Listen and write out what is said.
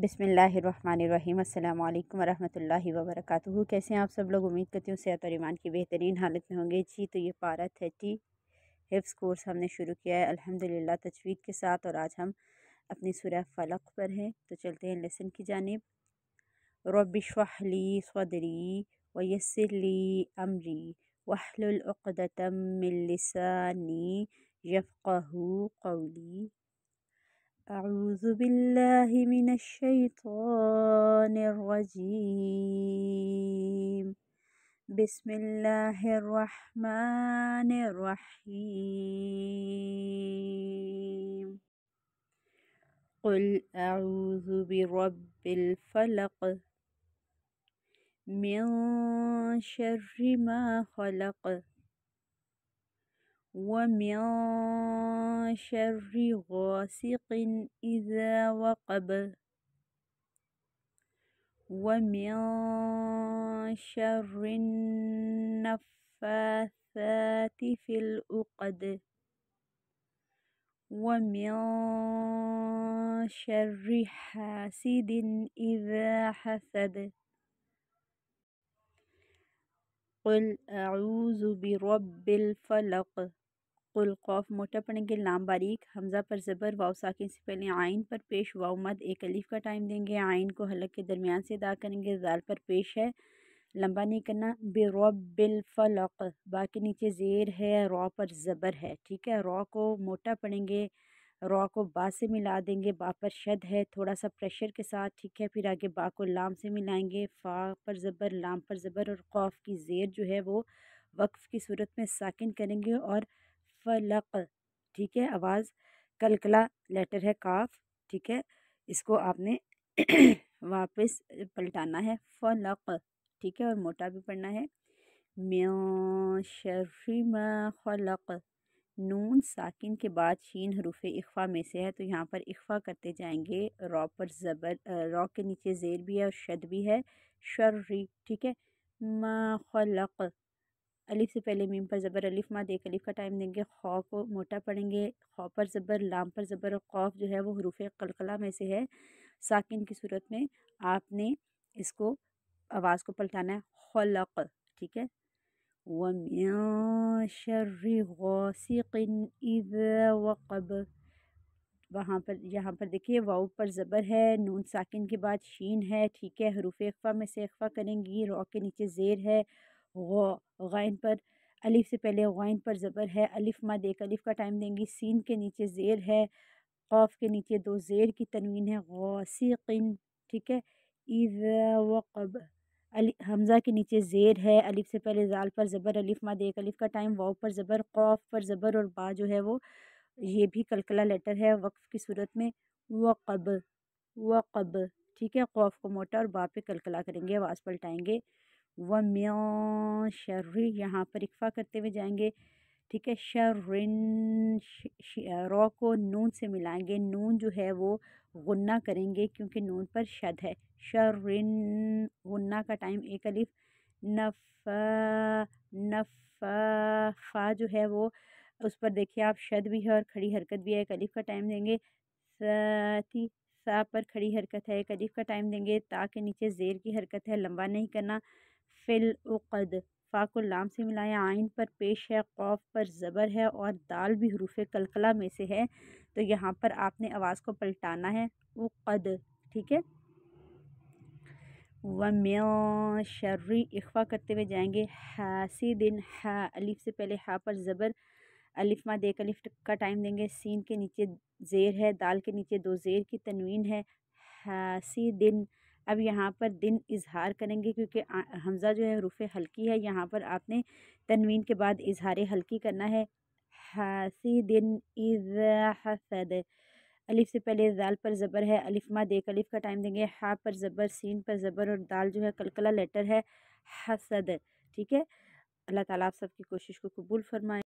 बिसमीम् अल्लाम वरहमल वबरक कैसे हैं आप सब लोग उम्मीद करती हूँ सेहत और ईमान की बेहतरीन हालत में होंगे जी तो ये पारा थर्टी हिफ्स कोर्स हमने शुरू किया है अल्हम्दुलिल्लाह तजवीद के साथ और आज हम अपनी सुरह फलक पर हैं तो चलते हैं लेसन की जानब रबिशली सदरी वयसली अमरी वाहलतमिलसानी यफ़ू कौली أعوذ بالله من الشيطان الرجيم بسم الله الرحمن الرحيم قل أعوذ برب الفلق من شر ما خلق ومن شر غاسق إذا وقب ومن شر النفاثات في الأقد ومن شر حاسد إذا حسد قل أعوذ برب الفلق कुल कौफ मोटा पढ़ेंगे लाम बारीक हमजा पर ज़बर वाव साकिन से पहले आइन पर पेश वाव मद एक अलीफ का टाइम देंगे आइन को हलक के दरमियान से अदा करेंगे जाल पर पेश है लंबा नहीं करना बिल फलक बा के नीचे जेर है रॉ पर ज़बर है ठीक है रॉ को मोटा पढ़ेंगे रॉ को बा से मिला देंगे बा पर शद है थोड़ा सा प्रेशर के साथ ठीक है फिर आगे बा को लाम से मिलाएंगे फ़ा पर ज़बर लाम पर ज़बर और खौफ की जेर जो है वो वक्फ़ की सूरत में साकिन करेंगे और फ़लक़ ठीक है आवाज़ कलकला लेटर है काफ ठीक है इसको आपने वापस पलटाना है फ़लक़ ठीक है और मोटा भी पढ़ना है म्योशरमा खलक नून साकिन के बाद शीन हरूफ इखवा में से है तो यहाँ पर इखवा करते जाएंगे रॉ पर ज़बर रॉ के नीचे ज़ेर भी है और शद भी है शर्री ठीक है मा खलक अलिफ़ से पहले मीम पर ज़बर अलिफ़ माद एक अलिफ़ का टाइम देंगे खौ को मोटा पढ़ेंगे खौ पर ज़बर लाम पर ज़बर और खौफ जो है वो हरूफ कलकला में से है साकिन की सूरत में आपने इसको आवाज़ को पलटाना है खलक ठीक है वमिन वहाँ पर यहाँ पर देखिए वाउ पर ज़बर है नून साकिन के बाद शीन है ठीक है हरूफ अखवा में से अखवा करेंगी रॉ के नीचे ज़ेर है गौ गैन पर अलिफ़ से पहले गैन पर ज़बर है अलिफ़ मद एक अलिफ़ का टाइम देंगी सीन के नीचे ज़ेर है खौफ के नीचे दो ज़ेर की तनवीन है गौसिन ठीक है इज़ वब अली हमज़ा के नीचे ज़ेर है अलिफ़ से पहले जाल पर ज़बर अलिफ़ मद एक अलिफ़ का टाइम वाव पर ज़बर खौफ पर ज़बर और बा जो है वो ये भी कलकला लेटर है वक्फ़ की सूरत में वब वब ठीक है खौफ को मोटा और बा पे कलकला करेंगे आवाज़ पलटाएँगे व म्या यहाँ पर इकफ़ा करते हुए जाएंगे ठीक है शर्रिन रॉ को नून से मिलाएंगे नून जो है वो गुन्ना करेंगे क्योंकि नून पर शद है शर्रिन गुन्ना का टाइम एक अलिफ नफ नफ फा जो है वो उस पर देखिए आप शद भी है और खड़ी हरकत भी है एक अलिफ का टाइम देंगे साथी सा पर खड़ी हरकत है एक अलिफ का टाइम देंगे ता के नीचे ज़ेर की हरकत है लंबा नहीं करना फ़िलउक़द फ़ा को लाम से मिलाया आइन पर पेश है खौफ पर ज़बर है और दाल भी हरूफ कलकला में से है तो यहाँ पर आपने आवाज़ को पलटाना है उक़द ठीक है व शर्री इखवा करते हुए जाएंगे हासी दिन हा अलिफ से पहले हा पर ज़बर अलिफ मा देख अलिफ का टाइम देंगे सीन के नीचे ज़ेर है दाल के नीचे दो ज़ेर की तनवीन है हासी दिन अब यहाँ पर दिन इजहार करेंगे क्योंकि हमज़ा जो है रूफ़ हल्की है यहाँ पर आपने तनवीन के बाद इजहार हल्की करना है हसी दिन इज हसद अलिफ से पहले दाल पर ज़बर है माँ देख अलिफ का टाइम देंगे हा पर ज़बर सीन पर ज़बर और दाल जो है कलकला लेटर है हसद ठीक है अल्लाह ताला आप सबकी कोशिश को कबूल फरमाए